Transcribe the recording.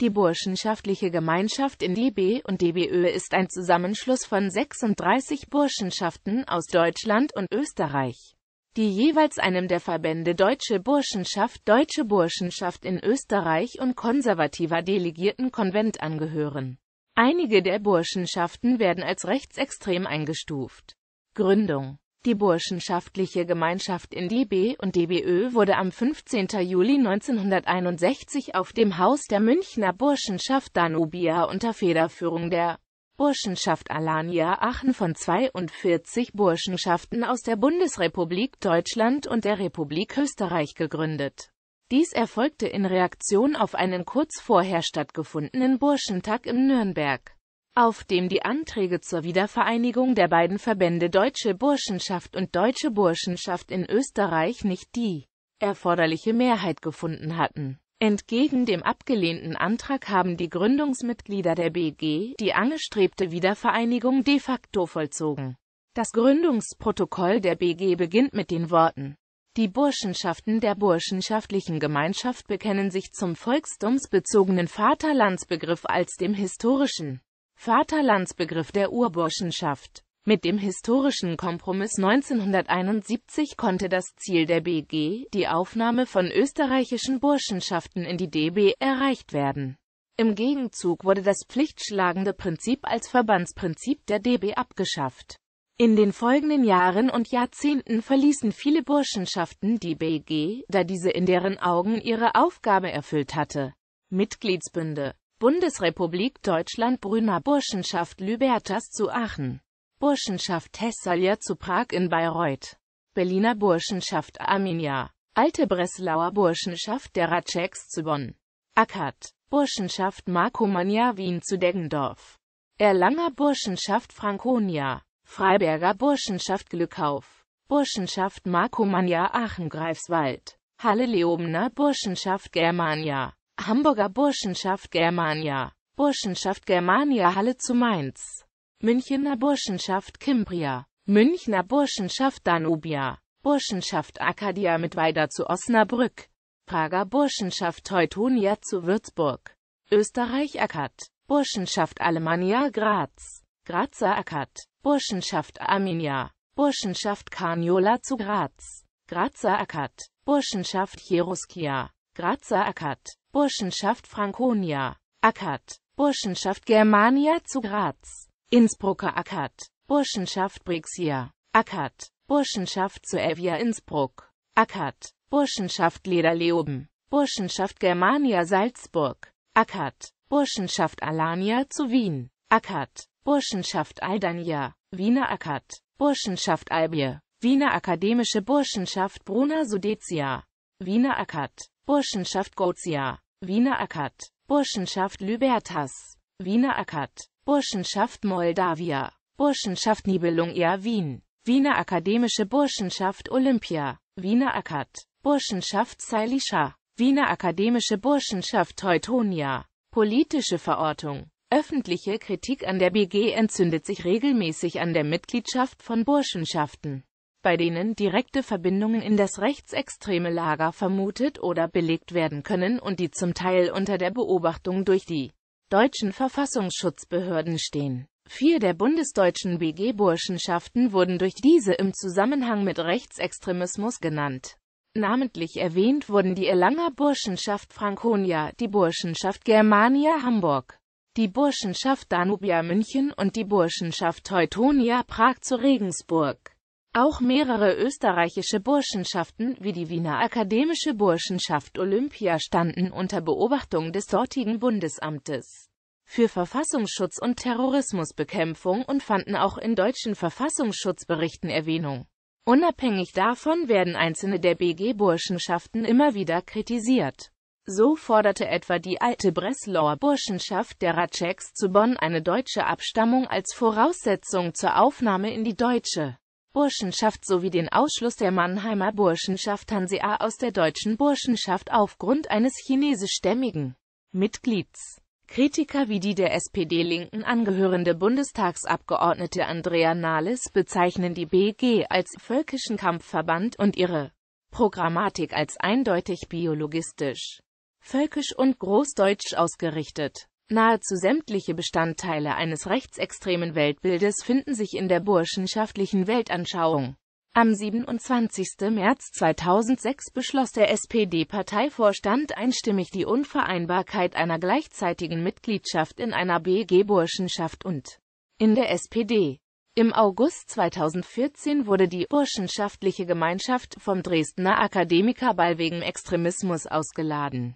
Die burschenschaftliche Gemeinschaft in DB und DBÖ ist ein Zusammenschluss von 36 Burschenschaften aus Deutschland und Österreich, die jeweils einem der Verbände Deutsche Burschenschaft, Deutsche Burschenschaft in Österreich und konservativer Delegiertenkonvent angehören. Einige der Burschenschaften werden als rechtsextrem eingestuft. Gründung die burschenschaftliche Gemeinschaft in DB und DBÖ wurde am 15. Juli 1961 auf dem Haus der Münchner Burschenschaft Danubia unter Federführung der Burschenschaft Alania Aachen von 42 Burschenschaften aus der Bundesrepublik Deutschland und der Republik Österreich gegründet. Dies erfolgte in Reaktion auf einen kurz vorher stattgefundenen Burschentag in Nürnberg auf dem die Anträge zur Wiedervereinigung der beiden Verbände Deutsche Burschenschaft und Deutsche Burschenschaft in Österreich nicht die erforderliche Mehrheit gefunden hatten. Entgegen dem abgelehnten Antrag haben die Gründungsmitglieder der BG die angestrebte Wiedervereinigung de facto vollzogen. Das Gründungsprotokoll der BG beginnt mit den Worten Die Burschenschaften der burschenschaftlichen Gemeinschaft bekennen sich zum volkstumsbezogenen Vaterlandsbegriff als dem historischen Vaterlandsbegriff der Urburschenschaft. Mit dem historischen Kompromiss 1971 konnte das Ziel der BG, die Aufnahme von österreichischen Burschenschaften in die DB, erreicht werden. Im Gegenzug wurde das pflichtschlagende Prinzip als Verbandsprinzip der DB abgeschafft. In den folgenden Jahren und Jahrzehnten verließen viele Burschenschaften die BG, da diese in deren Augen ihre Aufgabe erfüllt hatte. Mitgliedsbünde Bundesrepublik Deutschland Brüner Burschenschaft Lübertas zu Aachen. Burschenschaft Thessalier zu Prag in Bayreuth. Berliner Burschenschaft Arminia. Alte Breslauer Burschenschaft der Ratscheks zu Bonn. Ackert. Burschenschaft Markomania Wien zu Deggendorf. Erlanger Burschenschaft Franconia. Freiberger Burschenschaft Glückauf. Burschenschaft Markomania Aachen-Greifswald. Halle-Leobener Burschenschaft Germania. Hamburger Burschenschaft Germania, Burschenschaft Germania Halle zu Mainz, Münchener Burschenschaft Kimbria, Münchner Burschenschaft Danubia, Burschenschaft Arcadia mit Weida zu Osnabrück, Prager Burschenschaft Teutonia zu Würzburg, Österreich Akkad, Burschenschaft Alemannia Graz, Grazer Akkad, Burschenschaft Arminia, Burschenschaft Carniola zu Graz, Grazer Akkad, Burschenschaft Cheruskia, Grazer Akkad, Burschenschaft Franconia, Ackert, Burschenschaft Germania zu Graz, Innsbrucker Ackert, Burschenschaft Brixia, Ackert, Burschenschaft zu Evia Innsbruck, Ackert, Burschenschaft Lederleoben, Burschenschaft Germania Salzburg, Ackert, Burschenschaft Alania zu Wien, Ackert, Burschenschaft Aldania, Wiener Ackert, Burschenschaft Albie, Wiener Akademische Burschenschaft Bruna Sudetia, Wiener Ackert, Burschenschaft Gozia, Wiener Akkad, Burschenschaft Libertas, Wiener Akkad, Burschenschaft Moldavia, Burschenschaft Nibelung Nibelungia Wien, Wiener Akademische Burschenschaft Olympia, Wiener Akkad, Burschenschaft Sailisha, Wiener Akademische Burschenschaft Teutonia, politische Verortung. Öffentliche Kritik an der BG entzündet sich regelmäßig an der Mitgliedschaft von Burschenschaften bei denen direkte Verbindungen in das rechtsextreme Lager vermutet oder belegt werden können und die zum Teil unter der Beobachtung durch die deutschen Verfassungsschutzbehörden stehen. Vier der bundesdeutschen BG-Burschenschaften wurden durch diese im Zusammenhang mit Rechtsextremismus genannt. Namentlich erwähnt wurden die Erlanger Burschenschaft Franconia, die Burschenschaft Germania Hamburg, die Burschenschaft Danubia München und die Burschenschaft Teutonia Prag zu Regensburg. Auch mehrere österreichische Burschenschaften wie die Wiener Akademische Burschenschaft Olympia standen unter Beobachtung des dortigen Bundesamtes für Verfassungsschutz und Terrorismusbekämpfung und fanden auch in deutschen Verfassungsschutzberichten Erwähnung. Unabhängig davon werden einzelne der BG-Burschenschaften immer wieder kritisiert. So forderte etwa die alte Breslauer Burschenschaft der Ratscheks zu Bonn eine deutsche Abstammung als Voraussetzung zur Aufnahme in die deutsche Burschenschaft sowie den Ausschluss der Mannheimer Burschenschaft Hansea aus der deutschen Burschenschaft aufgrund eines chinesischstämmigen Mitglieds. Kritiker wie die der SPD-Linken angehörende Bundestagsabgeordnete Andrea Nahles bezeichnen die BG als völkischen Kampfverband und ihre Programmatik als eindeutig biologistisch, völkisch und großdeutsch ausgerichtet. Nahezu sämtliche Bestandteile eines rechtsextremen Weltbildes finden sich in der burschenschaftlichen Weltanschauung. Am 27. März 2006 beschloss der SPD-Parteivorstand einstimmig die Unvereinbarkeit einer gleichzeitigen Mitgliedschaft in einer BG-Burschenschaft und in der SPD. Im August 2014 wurde die burschenschaftliche Gemeinschaft vom Dresdner Akademikerball wegen Extremismus ausgeladen.